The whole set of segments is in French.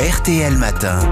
RTL Matin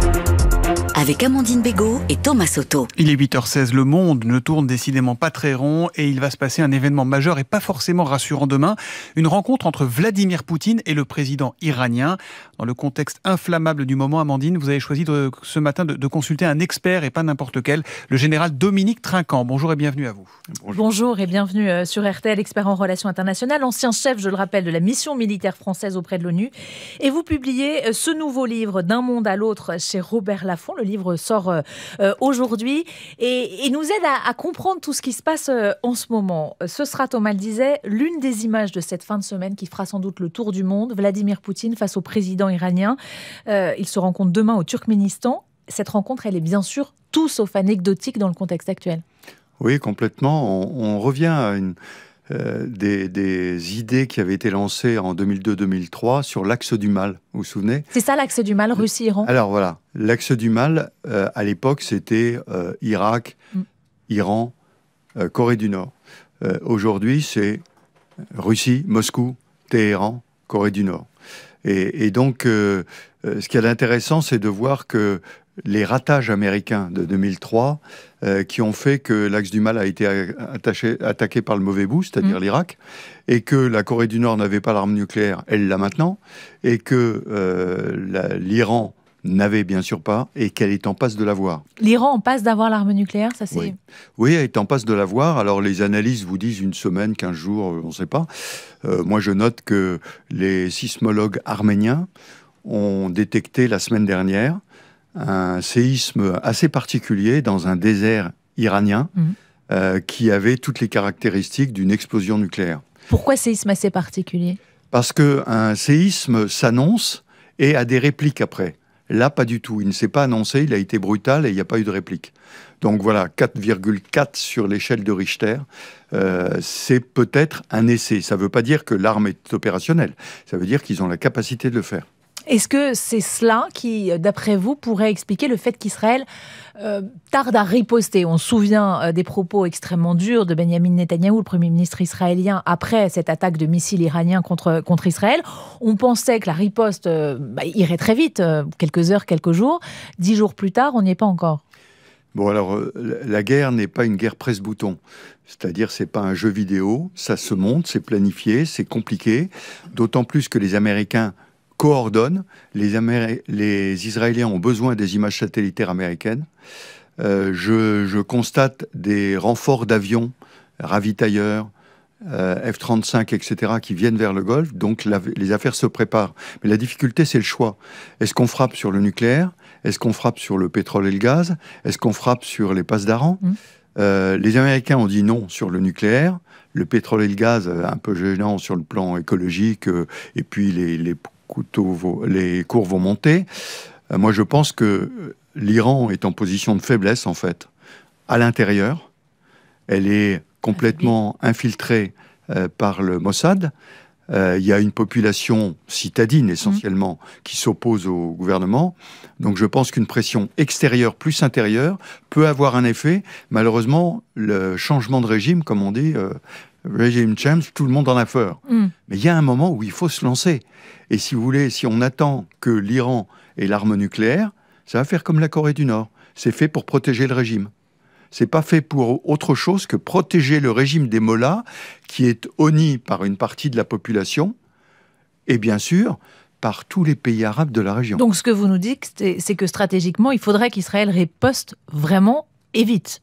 avec Amandine Bego et Thomas Soto. Il est 8h16, le monde ne tourne décidément pas très rond et il va se passer un événement majeur et pas forcément rassurant demain, une rencontre entre Vladimir Poutine et le président iranien dans le contexte inflammable du moment, Amandine, vous avez choisi ce matin de, consulter un expert et pas n'importe quel, le général Dominique Trinquant. Bonjour et bienvenue à vous. Bonjour, et bienvenue euh, sur RTL, expert en relations internationales, ancien chef, je le rappelle, de la mission militaire française auprès de l'ONU. Et vous publiez euh, ce nouveau livre, D'un monde à l'autre, chez Robert Laffont. Le livre sort euh, aujourd'hui et, nous aide à, à, comprendre tout ce qui se passe en ce moment. Ce sera, Thomas le disait, l'une des images de cette fin de semaine qui fera sans doute le tour du monde. Vladimir Poutine face au président iranien. Euh, ils se rencontre demain au Turkménistan. Cette rencontre, elle est bien sûr tout sauf anecdotique dans le contexte actuel. Oui, complètement. On, revient à une, euh, des, idées qui avaient été lancées en 2002-2003 sur l'axe du mal. Vous vous souvenez C'est ça l'axe du mal, Russie-Iran Alors voilà, l'axe du mal, euh, à l'époque, c'était euh, Irak, mm. Iran, Corée du Nord. Aujourd'hui, c'est Russie, Moscou, Téhéran, Corée du Nord. Et, donc, euh, euh, ce qui est intéressant, c'est de voir que les ratages américains de 2003, euh, qui ont fait que l'axe du mal a été attaqué par le mauvais bout, c'est-à-dire mm. l'Irak, et que la Corée du Nord n'avait pas l'arme nucléaire, elle l'a maintenant, et que l'Iran n'avait bien sûr pas et qu'elle est en passe de l'avoir. L'Iran en passe d'avoir l'arme nucléaire, ça c'est. Oui. elle est en passe de l'avoir. Alors les analyses vous disent une semaine, quinze jours, euh, on ne sait pas. Euh, moi je note que les sismologues arméniens ont détecté la semaine dernière un séisme assez particulier dans un désert iranien mmh. euh, qui avait toutes les caractéristiques d'une explosion nucléaire. Pourquoi séisme assez particulier Parce qu'un séisme s'annonce et a des répliques après. Là, pas du tout. Il ne s'est pas annoncé, il a été brutal et il n'y a pas eu de réplique. Donc voilà, 4,4 sur l'échelle de Richter, euh, c'est peut-être un essai. Ça ne veut pas dire que l'arme est opérationnelle, ça veut dire qu'ils ont la capacité de le faire. Est-ce que c'est cela qui, d'après vous, pourrait expliquer le fait qu'Israël euh, tarde à riposter On se souvient euh, des propos extrêmement durs de Benjamin Netanyahou, le Premier ministre israélien, après cette attaque de missiles iraniens contre, contre Israël. On pensait que la riposte euh, bah, irait très vite, quelques heures, quelques jours. Dix jours plus tard, on n'y est pas encore. Bon, alors, la guerre n'est pas une guerre presse-bouton. C'est-à-dire, c'est pas un jeu vidéo. Ça se monte, c'est planifié, c'est compliqué. D'autant plus que les Américains coordonne. Les, les Israéliens ont besoin des images satellitaires américaines. Euh, je, constate des renforts d'avions, ravitailleurs, euh, F-35, etc., qui viennent vers le Golfe. Donc les affaires se préparent. Mais la difficulté, c'est le choix. Est-ce qu'on frappe sur le nucléaire Est-ce qu'on frappe sur le pétrole et le gaz Est-ce qu'on frappe sur les passes d'Aran mmh. euh, Les Américains ont dit non sur le nucléaire. Le pétrole et le gaz, un peu gênant sur le plan écologique, et puis les, les les cours vont monter. Euh, moi, je pense que l'Iran est en position de faiblesse, en fait, à l'intérieur. Elle est complètement infiltrée euh, par le Mossad. Euh, il y a une population citadine mhm. essentiellement qui s'oppose au gouvernement. Donc je pense qu'une pression extérieure plus intérieure peut avoir un effet. Malheureusement, le changement de régime, comme on dit, régime change, tout le monde en a peur. Mm. Mais il y a un moment où il faut se lancer. Et si vous voulez, si on attend que l'Iran ait l'arme nucléaire, ça va faire comme la Corée du Nord. C'est fait pour protéger le régime. C'est pas fait pour autre chose que protéger le régime des Mollahs, qui est honni par une partie de la population, et bien sûr par tous les pays arabes de la région. Donc ce que vous nous dites, c'est que stratégiquement, il faudrait qu'Israël riposte vraiment Évite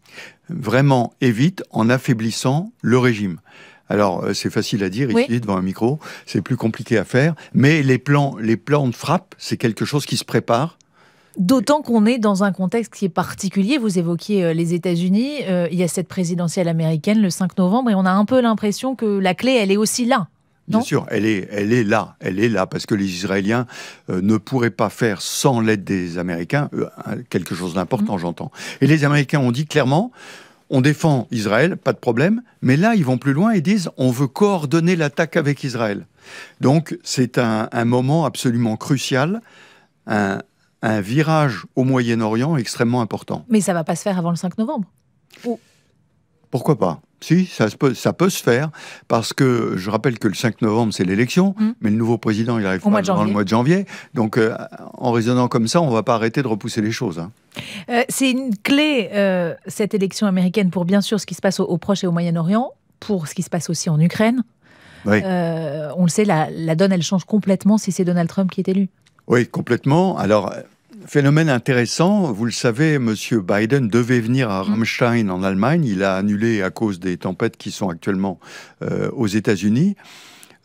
Vraiment, évite, en affaiblissant le régime. Alors, euh, c'est facile à dire ici devant un micro, c'est plus compliqué à faire, mais les plans, les plans de frappe, c'est quelque chose qui se prépare. D'autant qu'on est dans un contexte qui est particulier. Vous évoquiez euh, les États-Unis, euh, il y a cette présidentielle américaine le 5 novembre, et on a un peu l'impression que la clé, elle est aussi là. Bien sûr, elle est, elle est là, elle est là, parce que les Israéliens euh, ne pourraient pas faire sans l'aide des Américains euh, quelque chose d'important, mm. j'entends. Et les Américains ont dit clairement, on défend Israël, pas de problème, mais là, ils vont plus loin et disent, on veut coordonner l'attaque avec Israël. Donc, c'est un, moment absolument crucial, un, virage au Moyen-Orient extrêmement important. Mais ça va pas se faire avant le 5 novembre. Pourquoi pas si, ça, peut, se faire, parce que je rappelle que le 5 novembre, c'est l'élection, mmh. mais le nouveau président, il arrive pas dans le mois de janvier. Donc, euh, en raisonnant comme ça, on ne va pas arrêter de repousser les choses. Hein. Euh, c'est une clé, euh, cette élection américaine, pour bien sûr ce qui se passe au, Proche et au Moyen-Orient, pour ce qui se passe aussi en Ukraine. on le sait, la, la donne, elle change complètement si c'est Donald Trump qui est élu. Oui, complètement. Alors, Phénomène intéressant, vous le savez, M. Biden devait venir à mm. Rammstein en Allemagne. Il a annulé à cause des tempêtes qui sont actuellement euh, aux États-Unis.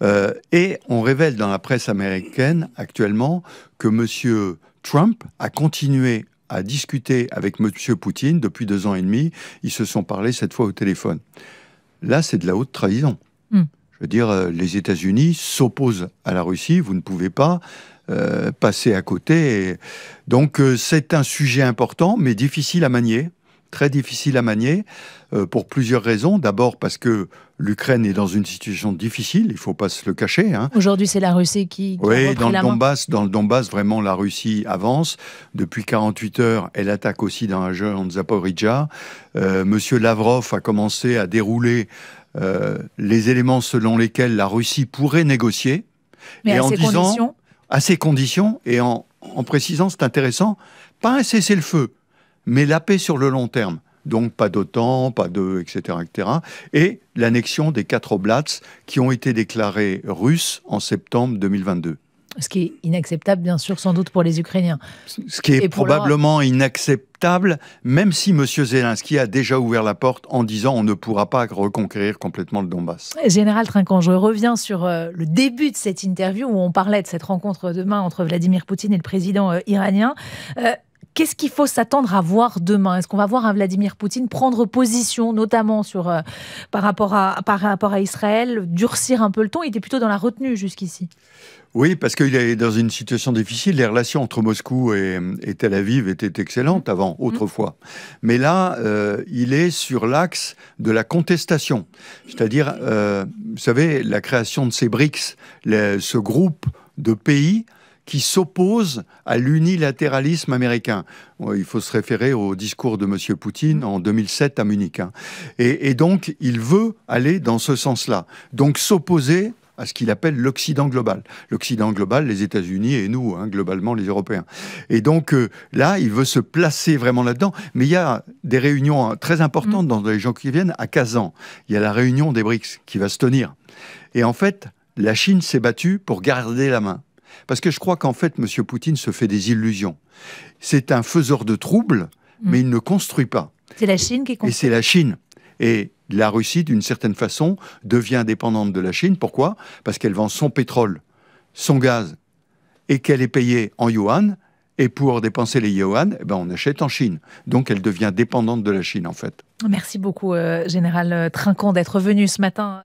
Euh, et on révèle dans la presse américaine actuellement que M. Trump a continué à discuter avec M. Poutine depuis deux ans et demi. Ils se sont parlé cette fois au téléphone. Là, c'est de la haute trahison. Mm. Je veux dire, euh, les États-Unis s'opposent à la Russie. Vous ne pouvez pas euh, passer à côté. donc euh, c'est un sujet important, mais difficile à manier, très difficile à manier, euh, pour plusieurs raisons. D'abord parce que l'Ukraine est dans une situation difficile, il ne faut pas se le cacher. Hein. Aujourd'hui, c'est la Russie qui, oui, dans le Donbass, main. dans le Donbass, vraiment, la Russie avance. Depuis 48 heures, elle attaque aussi dans la de Zaporizhia. Monsieur Lavrov a commencé à dérouler les éléments selon lesquels la Russie pourrait négocier. Mais et en disant, à ces conditions, et en, précisant, c'est intéressant, pas un cessez-le-feu, mais la paix sur le long terme. Donc pas d'OTAN, pas de, etc., etc. Et l'annexion des quatre oblats qui ont été déclarés russes en septembre 2022. Ce qui est inacceptable, bien sûr, sans doute pour les Ukrainiens. Ce qui est probablement inacceptable, même si M. Zelensky a déjà ouvert la porte en disant on ne pourra pas reconquérir complètement le Donbass. Général Trinquant, je reviens sur euh, le début de cette interview où on parlait de cette rencontre demain entre Vladimir Poutine et le président euh, iranien. Euh, Qu'est-ce qu'il faut s'attendre à voir demain Est-ce qu'on va voir un Vladimir Poutine prendre position, notamment sur, euh, par, rapport à, par rapport à Israël, durcir un peu le ton Il était plutôt dans la retenue jusqu'ici. Oui, parce qu'il est dans une situation difficile. Les relations entre Moscou et, et Tel Aviv étaient excellentes avant, mm. autrefois. Mais là, euh, il est sur l'axe de la contestation. C'est-à-dire, euh, vous savez, la création de ces BRICS, ce groupe de pays qui s'oppose à l'unilatéralisme américain. Il faut se référer au discours de M. Poutine en 2007 à Munich. Hein. Et, donc, il veut aller dans ce sens-là. Donc, s'opposer à ce qu'il appelle l'Occident global. L'Occident global, les États-Unis et nous, hein, globalement les Européens. Et donc euh, là, il veut se placer vraiment là-dedans. Mais il y a des réunions hein, très importantes mm. dans les gens qui viennent à Kazan. Il y a la réunion des BRICS qui va se tenir. Et en fait, la Chine s'est battue pour garder la main. Parce que je crois qu'en fait, M. Poutine se fait des illusions. C'est un faiseur de troubles, mm. mais il ne construit pas. C'est la Chine qui construit. Et c'est la Chine. Et la Russie, d'une certaine façon, devient dépendante de la Chine. Pourquoi Parce qu'elle vend son pétrole, son gaz, et qu'elle est payée en yuan. Et pour dépenser les yuan, eh ben on achète en Chine. Donc elle devient dépendante de la Chine, en fait. Merci beaucoup, euh, Général Trincon, d'être venu ce matin.